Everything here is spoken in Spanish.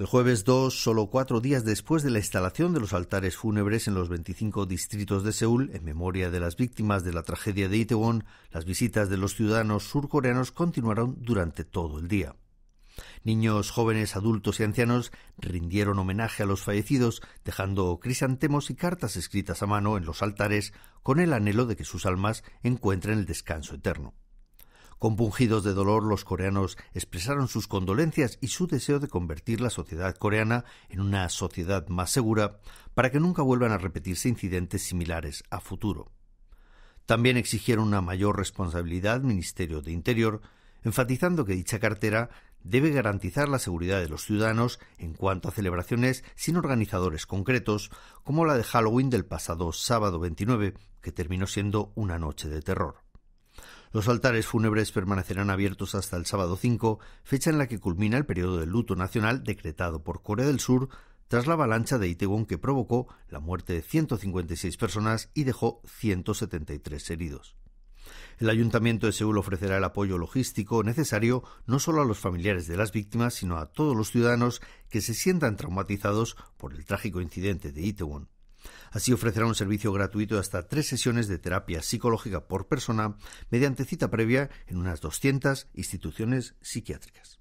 El jueves 2, solo cuatro días después de la instalación de los altares fúnebres en los 25 distritos de Seúl, en memoria de las víctimas de la tragedia de Itaewon, las visitas de los ciudadanos surcoreanos continuaron durante todo el día. Niños, jóvenes, adultos y ancianos rindieron homenaje a los fallecidos, dejando crisantemos y cartas escritas a mano en los altares con el anhelo de que sus almas encuentren el descanso eterno. Compungidos de dolor, los coreanos expresaron sus condolencias y su deseo de convertir la sociedad coreana en una sociedad más segura para que nunca vuelvan a repetirse incidentes similares a futuro. También exigieron una mayor responsabilidad al Ministerio de Interior, enfatizando que dicha cartera debe garantizar la seguridad de los ciudadanos en cuanto a celebraciones sin organizadores concretos, como la de Halloween del pasado sábado 29, que terminó siendo una noche de terror. Los altares fúnebres permanecerán abiertos hasta el sábado 5, fecha en la que culmina el periodo de luto nacional decretado por Corea del Sur tras la avalancha de Itaewon que provocó la muerte de 156 personas y dejó 173 heridos. El ayuntamiento de Seúl ofrecerá el apoyo logístico necesario no solo a los familiares de las víctimas, sino a todos los ciudadanos que se sientan traumatizados por el trágico incidente de Itaewon. Así ofrecerá un servicio gratuito de hasta tres sesiones de terapia psicológica por persona mediante cita previa en unas doscientas instituciones psiquiátricas.